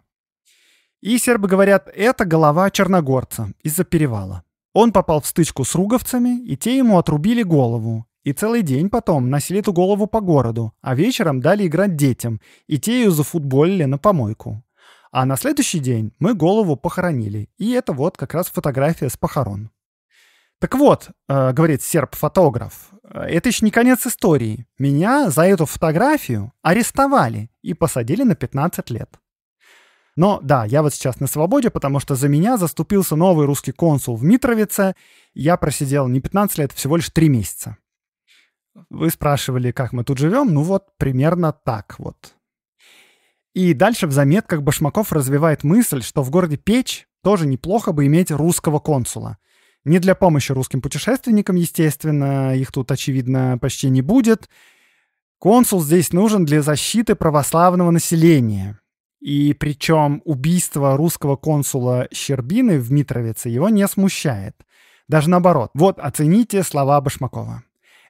И сербы говорят, это голова черногорца из-за перевала. Он попал в стычку с руговцами, и те ему отрубили голову. И целый день потом носили эту голову по городу, а вечером дали играть детям, и те ее зафутболили на помойку. А на следующий день мы голову похоронили, и это вот как раз фотография с похорон. Так вот, э, говорит серб-фотограф, «Э, это еще не конец истории. Меня за эту фотографию арестовали и посадили на 15 лет. Но да, я вот сейчас на свободе, потому что за меня заступился новый русский консул в Митровице. Я просидел не 15 лет, а всего лишь 3 месяца. Вы спрашивали, как мы тут живем? Ну вот, примерно так вот. И дальше в заметках Башмаков развивает мысль, что в городе Печь тоже неплохо бы иметь русского консула – не для помощи русским путешественникам, естественно, их тут, очевидно, почти не будет. Консул здесь нужен для защиты православного населения. И причем убийство русского консула Щербины в Митровице его не смущает. Даже наоборот. Вот оцените слова Башмакова.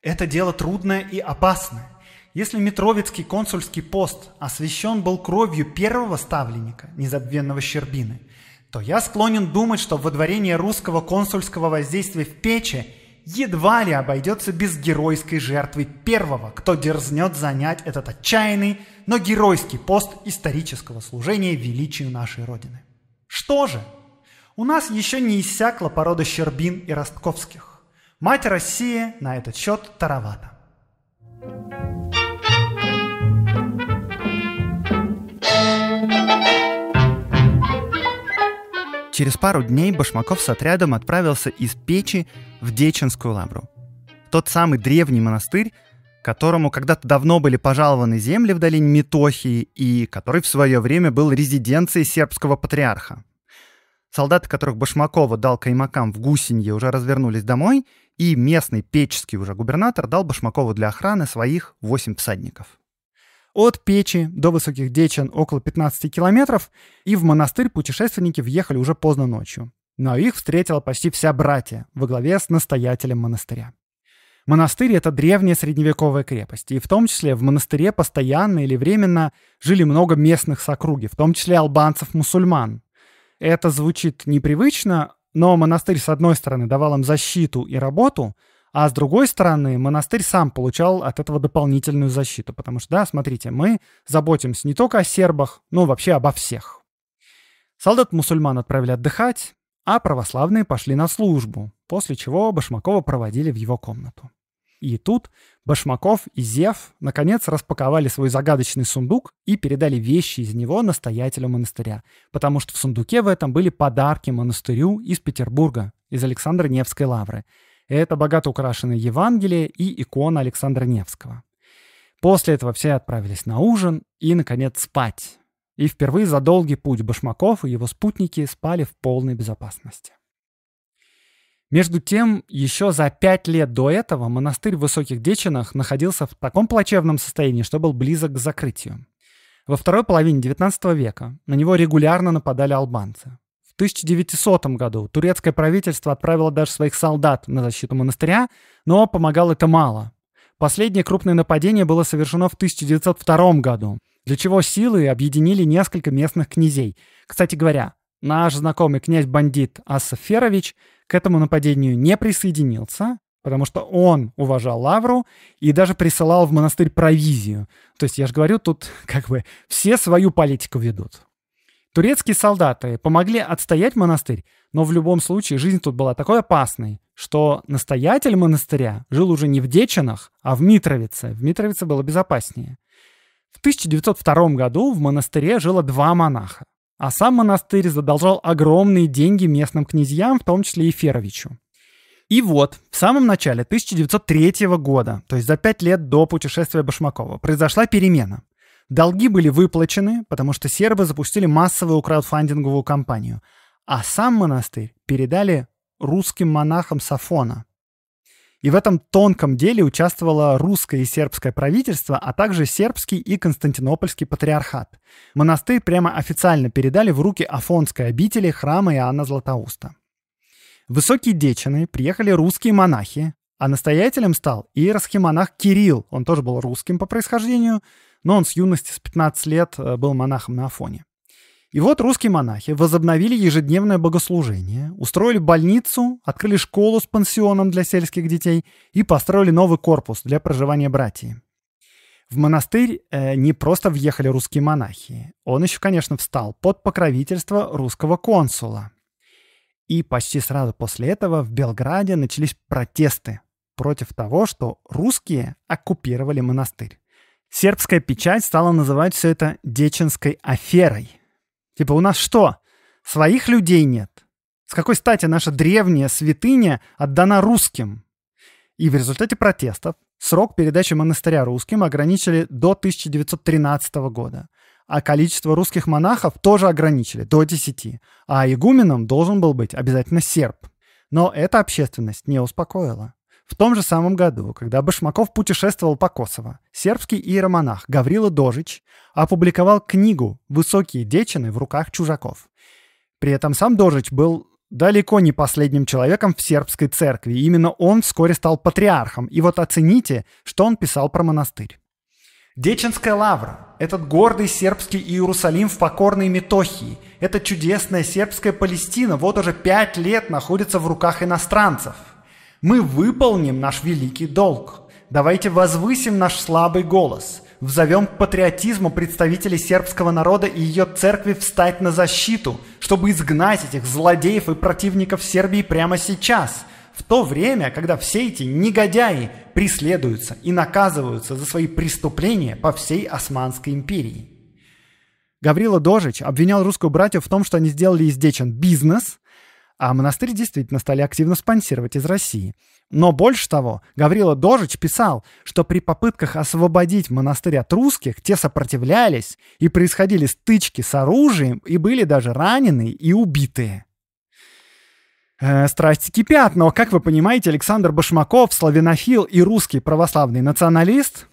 «Это дело трудное и опасное. Если Митровицкий консульский пост освящен был кровью первого ставленника, незабвенного Щербины – то я склонен думать, что водворение русского консульского воздействия в Печи едва ли обойдется без геройской жертвы первого, кто дерзнет занять этот отчаянный, но геройский пост исторического служения величию нашей Родины. Что же? У нас еще не иссякла порода Щербин и Ростковских. Мать России на этот счет таровата. thank you Через пару дней Башмаков с отрядом отправился из Печи в Деченскую лавру. Тот самый древний монастырь, которому когда-то давно были пожалованы земли в долине Метохии и который в свое время был резиденцией сербского патриарха. Солдаты, которых Башмакова дал каймакам в Гусенье, уже развернулись домой, и местный печеский уже губернатор дал Башмакову для охраны своих восемь всадников. От Печи до Высоких дечен около 15 километров, и в монастырь путешественники въехали уже поздно ночью. Но их встретила почти вся братья во главе с настоятелем монастыря. Монастырь — это древняя средневековая крепость, и в том числе в монастыре постоянно или временно жили много местных сокруги, в том числе албанцев-мусульман. Это звучит непривычно, но монастырь, с одной стороны, давал им защиту и работу — а с другой стороны, монастырь сам получал от этого дополнительную защиту, потому что, да, смотрите, мы заботимся не только о сербах, но вообще обо всех. Солдат-мусульман отправили отдыхать, а православные пошли на службу, после чего Башмакова проводили в его комнату. И тут Башмаков и Зев наконец распаковали свой загадочный сундук и передали вещи из него настоятелю монастыря, потому что в сундуке в этом были подарки монастырю из Петербурга, из Александра Невской лавры – это богато украшенное Евангелие и икона Александра Невского. После этого все отправились на ужин и, наконец, спать. И впервые за долгий путь Башмаков и его спутники спали в полной безопасности. Между тем, еще за пять лет до этого монастырь в Высоких Дечинах находился в таком плачевном состоянии, что был близок к закрытию. Во второй половине XIX века на него регулярно нападали албанцы. В 1900 году турецкое правительство отправило даже своих солдат на защиту монастыря, но помогало это мало. Последнее крупное нападение было совершено в 1902 году, для чего силы объединили несколько местных князей. Кстати говоря, наш знакомый князь-бандит Асса Ферович к этому нападению не присоединился, потому что он уважал Лавру и даже присылал в монастырь провизию. То есть, я же говорю, тут как бы все свою политику ведут. Турецкие солдаты помогли отстоять монастырь, но в любом случае жизнь тут была такой опасной, что настоятель монастыря жил уже не в Дечинах, а в Митровице. В Митровице было безопаснее. В 1902 году в монастыре жило два монаха, а сам монастырь задолжал огромные деньги местным князьям, в том числе и Феровичу. И вот, в самом начале 1903 года, то есть за пять лет до путешествия Башмакова, произошла перемена. Долги были выплачены, потому что сербы запустили массовую краудфандинговую кампанию, а сам монастырь передали русским монахам Сафона. И в этом тонком деле участвовало русское и сербское правительство, а также сербский и константинопольский патриархат. Монастырь прямо официально передали в руки Афонской обители храма Иоанна Златоуста. В Высокие Дечины приехали русские монахи, а настоятелем стал иеросхимонах Кирилл. Он тоже был русским по происхождению, но он с юности, с 15 лет, э, был монахом на Афоне. И вот русские монахи возобновили ежедневное богослужение, устроили больницу, открыли школу с пансионом для сельских детей и построили новый корпус для проживания братьев. В монастырь э, не просто въехали русские монахи, он еще, конечно, встал под покровительство русского консула. И почти сразу после этого в Белграде начались протесты против того, что русские оккупировали монастырь. Сербская печать стала называть все это деченской аферой. Типа у нас что, своих людей нет? С какой стати наша древняя святыня отдана русским? И в результате протестов срок передачи монастыря русским ограничили до 1913 года, а количество русских монахов тоже ограничили до 10, а игуменом должен был быть обязательно серб. Но эта общественность не успокоила. В том же самом году, когда Башмаков путешествовал по Косово, сербский иеромонах Гаврила Дожич опубликовал книгу «Высокие дечины в руках чужаков». При этом сам Дожич был далеко не последним человеком в сербской церкви. Именно он вскоре стал патриархом. И вот оцените, что он писал про монастырь. Деченская лавра – этот гордый сербский Иерусалим в покорной Метохии. Эта чудесная сербская Палестина вот уже пять лет находится в руках иностранцев – мы выполним наш великий долг. Давайте возвысим наш слабый голос. Взовем к патриотизму представителей сербского народа и ее церкви встать на защиту, чтобы изгнать этих злодеев и противников Сербии прямо сейчас, в то время, когда все эти негодяи преследуются и наказываются за свои преступления по всей Османской империи. Гаврила Дожич обвинял русскую братью в том, что они сделали из дечен бизнес, а монастырь действительно стали активно спонсировать из России. Но больше того, Гаврила Дожич писал, что при попытках освободить монастырь от русских те сопротивлялись, и происходили стычки с оружием, и были даже ранены и убитые. Э, страсти кипят, но, как вы понимаете, Александр Башмаков, славянофил и русский православный националист,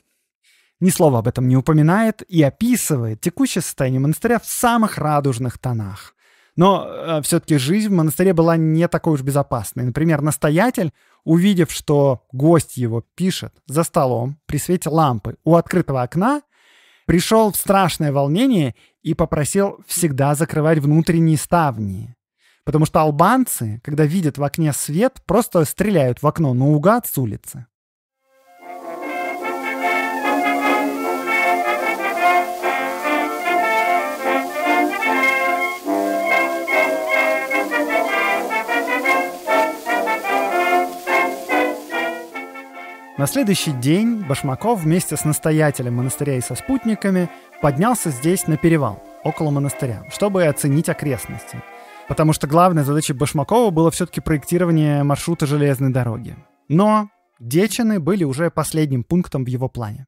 ни слова об этом не упоминает и описывает текущее состояние монастыря в самых радужных тонах. Но э, все-таки жизнь в монастыре была не такой уж безопасной. Например, настоятель, увидев, что гость его пишет за столом при свете лампы у открытого окна, пришел в страшное волнение и попросил всегда закрывать внутренние ставни. Потому что албанцы, когда видят в окне свет, просто стреляют в окно наугад с улицы. На следующий день Башмаков вместе с настоятелем монастыря и со спутниками поднялся здесь на перевал, около монастыря, чтобы оценить окрестности. Потому что главной задачей Башмакова было все-таки проектирование маршрута железной дороги. Но Дечины были уже последним пунктом в его плане.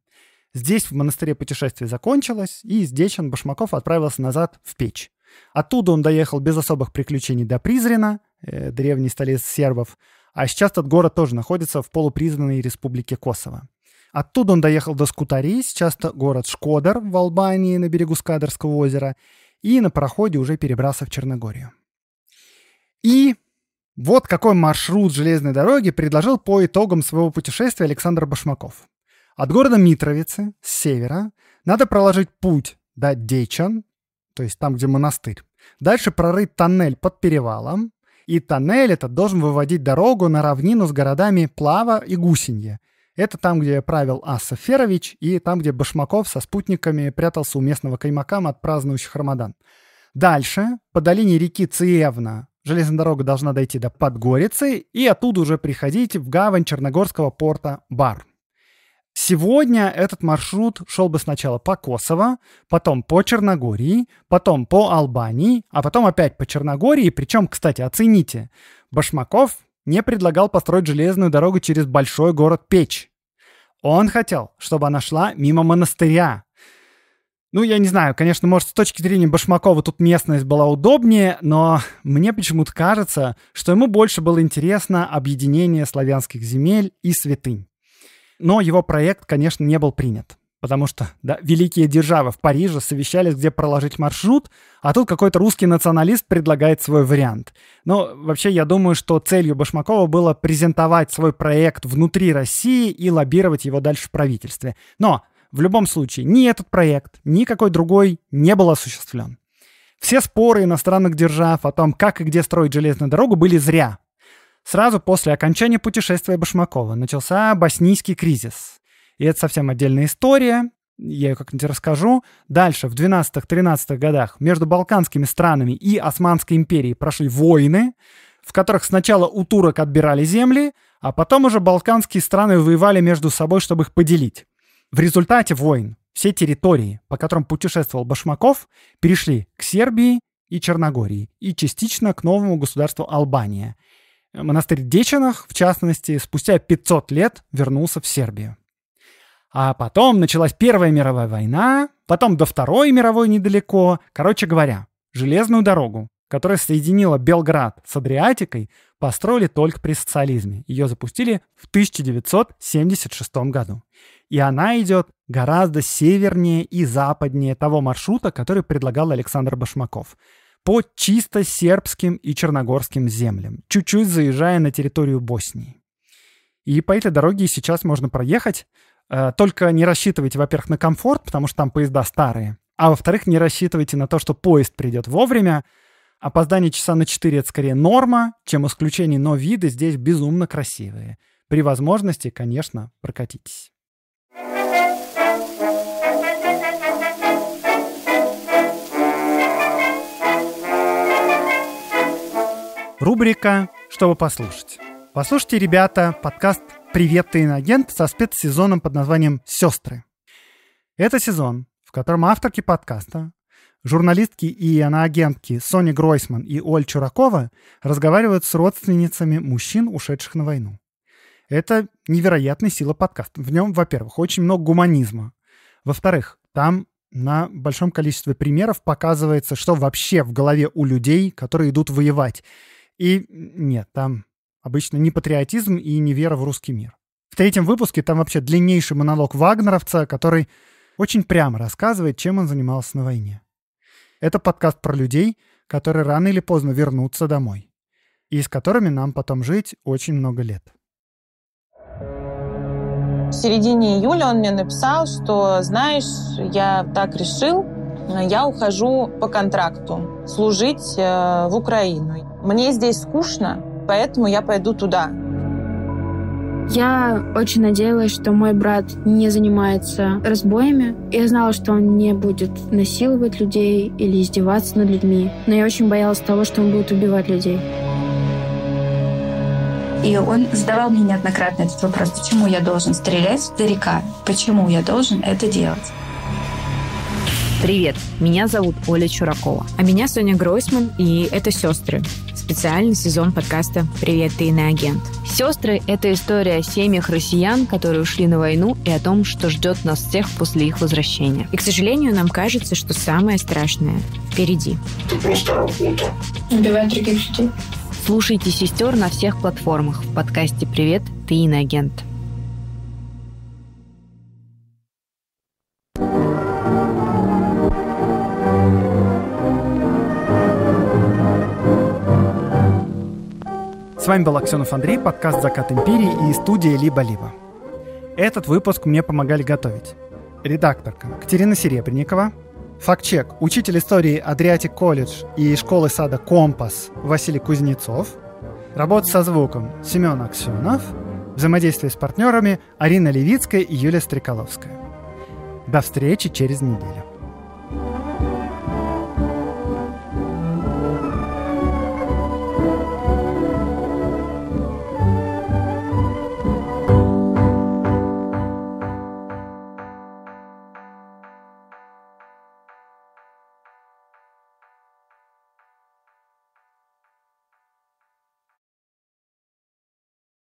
Здесь в монастыре путешествие закончилось, и из Дечин Башмаков отправился назад в Печь. Оттуда он доехал без особых приключений до Призрина, э, древней столицы сербов, а сейчас этот город тоже находится в полупризнанной республике Косово. Оттуда он доехал до Скутари, сейчас это город Шкодер в Албании на берегу Скадерского озера, и на пароходе уже перебрался в Черногорию. И вот какой маршрут железной дороги предложил по итогам своего путешествия Александр Башмаков. От города Митровицы с севера надо проложить путь до Дечан, то есть там, где монастырь. Дальше прорыть тоннель под перевалом, и тоннель этот должен выводить дорогу на равнину с городами Плава и Гусенье. Это там, где правил Аса Ферович, и там, где Башмаков со спутниками прятался у местного каймака, от празднующих Рамадан. Дальше, по долине реки Циевна, железная дорога должна дойти до Подгорицы и оттуда уже приходить в гавань Черногорского порта Бар. Сегодня этот маршрут шел бы сначала по Косово, потом по Черногории, потом по Албании, а потом опять по Черногории. Причем, кстати, оцените, Башмаков не предлагал построить железную дорогу через большой город Печь. Он хотел, чтобы она шла мимо монастыря. Ну, я не знаю, конечно, может, с точки зрения Башмакова тут местность была удобнее, но мне почему-то кажется, что ему больше было интересно объединение славянских земель и святынь. Но его проект, конечно, не был принят. Потому что да, великие державы в Париже совещались, где проложить маршрут, а тут какой-то русский националист предлагает свой вариант. Но вообще я думаю, что целью Башмакова было презентовать свой проект внутри России и лоббировать его дальше в правительстве. Но в любом случае ни этот проект, ни какой другой не был осуществлен. Все споры иностранных держав о том, как и где строить железную дорогу, были зря, Сразу после окончания путешествия Башмакова начался боснийский кризис. И это совсем отдельная история, я ее как-нибудь расскажу. Дальше, в 12-13 годах между балканскими странами и Османской империей прошли войны, в которых сначала у турок отбирали земли, а потом уже балканские страны воевали между собой, чтобы их поделить. В результате войн все территории, по которым путешествовал Башмаков, перешли к Сербии и Черногории и частично к новому государству Албания – Монастырь Дечинах, в частности, спустя 500 лет вернулся в Сербию. А потом началась Первая мировая война, потом до Второй мировой недалеко. Короче говоря, железную дорогу, которая соединила Белград с Адриатикой, построили только при социализме. Ее запустили в 1976 году. И она идет гораздо севернее и западнее того маршрута, который предлагал Александр Башмаков – по чисто сербским и черногорским землям, чуть-чуть заезжая на территорию Боснии. И по этой дороге сейчас можно проехать, э, только не рассчитывайте, во-первых, на комфорт, потому что там поезда старые, а во-вторых, не рассчитывайте на то, что поезд придет вовремя. Опоздание часа на 4 — это скорее норма, чем исключение, но виды здесь безумно красивые. При возможности, конечно, прокатитесь. Рубрика «Чтобы послушать». Послушайте, ребята, подкаст «Привет, ты инагент» со спецсезоном под названием «Сестры». Это сезон, в котором авторки подкаста, журналистки и аноагентки Соня Гройсман и Оль Чуракова разговаривают с родственницами мужчин, ушедших на войну. Это невероятная сила подкаста. В нем, во-первых, очень много гуманизма. Во-вторых, там на большом количестве примеров показывается, что вообще в голове у людей, которые идут воевать. И нет, там обычно не патриотизм и не вера в русский мир. В третьем выпуске там вообще длиннейший монолог вагнеровца, который очень прямо рассказывает, чем он занимался на войне. Это подкаст про людей, которые рано или поздно вернутся домой, и с которыми нам потом жить очень много лет. В середине июля он мне написал, что, знаешь, я так решил, я ухожу по контракту служить э, в Украину. Мне здесь скучно, поэтому я пойду туда. Я очень надеялась, что мой брат не занимается разбоями. Я знала, что он не будет насиловать людей или издеваться над людьми. Но я очень боялась того, что он будет убивать людей. И он задавал мне неоднократно этот вопрос, почему я должен стрелять старика, почему я должен это делать. Привет, меня зовут Оля Чуракова. А меня Соня Гройсман, и это «Сестры» специальный сезон подкаста «Привет, ты иноагент». «Сестры» — это история о семьях россиян, которые ушли на войну, и о том, что ждет нас всех после их возвращения. И, к сожалению, нам кажется, что самое страшное впереди. Это просто работа. Убивать других людей. Слушайте «Сестер» на всех платформах. В подкасте «Привет, ты иноагент». С вами был Аксенов Андрей, подкаст «Закат империи» и студия «Либо-либо». Этот выпуск мне помогали готовить. Редакторка Катерина Серебренникова, Фактчек, учитель истории Адриатик колледж и школы сада «Компас» Василий Кузнецов, работа со звуком Семен Аксенов, взаимодействие с партнерами Арина Левицкая и Юлия Стреколовская. До встречи через неделю.